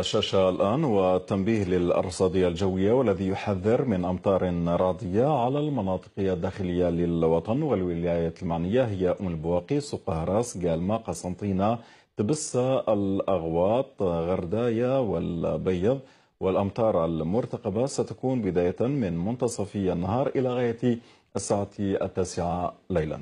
الشاشة الآن وتنبيه للأرصادية الجوية والذي يحذر من أمطار راضية على المناطق الداخلية للوطن والولايات المعنية هي أم البواقي، سقهراس، جالما، قسنطينة، تبسة، الأغواط، غردايا والبيض والأمطار المرتقبة ستكون بداية من منتصف النهار إلى غاية الساعة التاسعة ليلاً